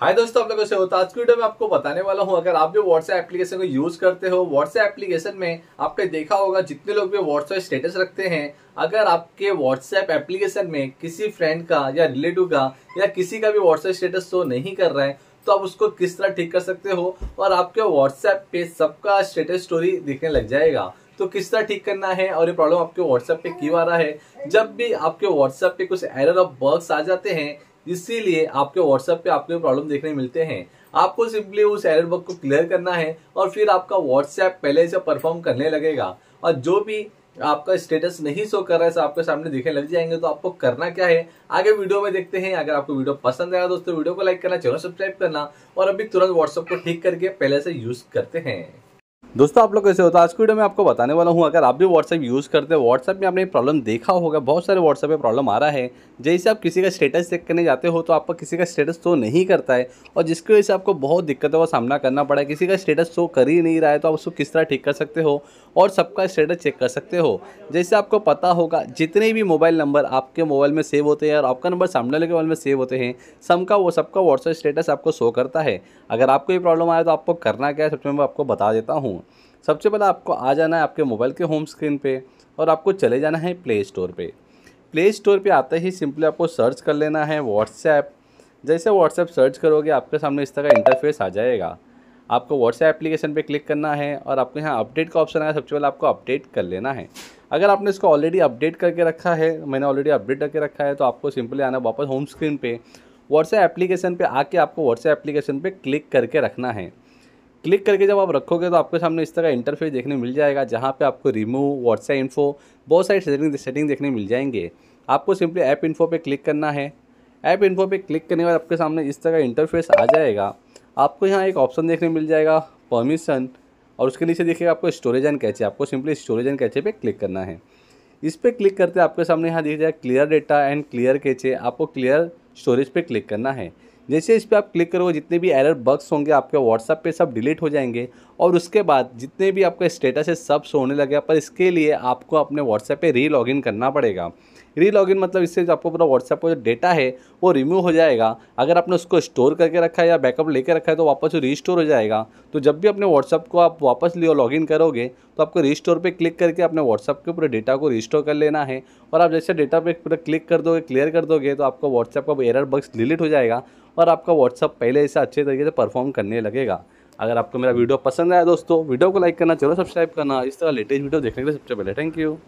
हाय दोस्तों आप लोगों से होता आज की वीडियो में आपको बताने वाला हूं अगर आप भी व्हाट्सएप एप्लीकेशन को यूज करते हो व्हाट्सएप एप्लीकेशन में आपने देखा होगा जितने लोग भी व्हाट्सएप स्टेटस रखते हैं अगर आपके व्हाट्सएप एप्लीकेशन में किसी फ्रेंड का या रिलेटिव का या किसी का भी व्हाट्सएप स्टेटस शो नहीं कर रहा है तो आप उसको किस तरह ठीक कर सकते हो और आपके व्हाट्सएप पे सबका स्टेटस स्टोरी दिखने लग जाएगा तो किस तरह ठीक करना है और ये प्रॉब्लम आपके व्हाट्सएप पे क्यों आ रहा है जब भी आपके व्हाट्सएप पे कुछ एरर और बर्ग्स आ जाते हैं इसीलिए आपके व्हाट्सएप पे आपको प्रॉब्लम देखने मिलते हैं आपको सिंपली उस एरर बग को क्लियर करना है और फिर आपका व्हाट्सएप पहले से परफॉर्म करने लगेगा और जो भी आपका स्टेटस नहीं शो कर रहा है आपके सामने दिखने लग जाएंगे तो आपको करना क्या है आगे वीडियो में देखते हैं अगर आपको वीडियो पसंद आया दोस्तों वीडियो को लाइक करना चैनल सब्सक्राइब करना और अभी तुरंत व्हाट्सएप को ठीक करके पहले से यूज करते हैं दोस्तों आप लोग कैसे होता तो है आज की वीडियो में आपको बताने वाला हूँ अगर आप भी व्हाट्सएप यूज़ करते हैं व्हाट्सएप में आपने प्रॉब्लम देखा होगा बहुत सारे व्हाट्सएप में प्रॉब्लम आ रहा है जैसे आप किसी का स्टेटस चेक करने जाते हो तो आपका किसी का स्टेटस शो नहीं करता है और जिसकी वजह से आपको बहुत दिक्कतों का सामना करना पड़ा है किसी का स्टेटस शो कर ही नहीं रहा है तो आप उसको किस तरह ठीक कर सकते हो और सबका स्टेटस चेक कर सकते हो जैसे आपको पता होगा जितने भी मोबाइल नंबर आपके मोबाइल में सेव होते हैं और आपका नंबर सामने वाले के मोबाइल में सेव होते हैं सबका वो सबका व्हाट्सएप स्टेटस आपको शो करता है अगर आपको ये प्रॉब्लम आया तो आपको करना क्या है सबसे मैं आपको बता देता हूँ सबसे पहले आपको आ जाना है आपके मोबाइल के होम स्क्रीन पे और आपको चले जाना है प्ले स्टोर पे प्ले स्टोर पे आते ही सिंपली आपको सर्च कर लेना है व्हाट्सएप जैसे व्हाट्सएप सर्च करोगे आपके सामने इस तरह का इंटरफेस आ जाएगा आपको व्हाट्सएप एप्लीकेशन पे क्लिक करना है और आपको यहाँ अपडेट का ऑप्शन आया सबसे पहले आपको अपडेट कर लेना है अगर आपने इसको ऑलरेडी अपडेट करके रखा है मैंने ऑलरेडी अपडेट करके रखा है तो आपको सिंपली आना वापस होम स्क्रीन पे व्हाट्सएप एप्लीकेशन पे आके आपको व्हाट्सएप एप्लीकेशन पे क्लिक करके रखना है क्लिक करके जब आप रखोगे तो आपके सामने इस तरह का इंटरफेस देखने मिल जाएगा जहाँ पे आपको रिमूव व्हाट्सएप इन्फो बहुत सारी सेटिंग सेटिंग देखने मिल जाएंगे आपको सिंपली ऐप इन्फो पे क्लिक करना है ऐप इन्फो पे क्लिक करने के बाद आपके सामने इस तरह का इंटरफेस आ जाएगा आपको यहाँ एक ऑप्शन देखने मिल जाएगा परमिशन और उसके नीचे देखिएगा आपको स्टोरेज एंड कैचे आपको सिंपली स्टोरेज एंड कैचे पर क्लिक करना है इस पर क्लिक करते आपके सामने यहाँ दिख जाएगा clear data and clear cache आपको क्लियर स्टोरेज पर क्लिक करना है जैसे इस पर आप क्लिक करोगे जितने भी एरर बग्स होंगे आपके व्हाट्सअप पे सब डिलीट हो जाएंगे और उसके बाद जितने भी आपका स्टेटस है सब सोने लगे पर इसके लिए आपको अपने व्हाट्सएप पे री लॉगिन करना पड़ेगा री लॉगिन मतलब इससे जो आपको पूरा व्हाट्सएप का जो डेटा है वो रिमूव हो जाएगा अगर आपने उसको स्टोर करके रखा है या बैकअप लेकर रखा है तो वापस री रीस्टोर हो जाएगा तो जब भी अपने व्हाट्सअप को आप वापस लियो लॉगिन करोगे तो आपको रीस्टोर पे क्लिक करके अपने व्हाट्सअप के पूरे डेटा को रीस्टोर कर लेना है और आप जैसे डेटा पे पूरा क्लिक कर दोगे क्लियर कर दोगे तो आपका व्हाट्सअप का एरर बक्स डिलीट हो जाएगा और आपका व्हाट्सअप पहले ऐसे अच्छे तरीके से परफॉर्म करने लगेगा अगर आपको मेरा वीडियो पसंद आया दोस्तों वीडियो को लाइक करना चलो सब्सक्राइब करना इस तरह लेटेस्ट वीडियो देखने के लिए सबसे पहले थैंक यू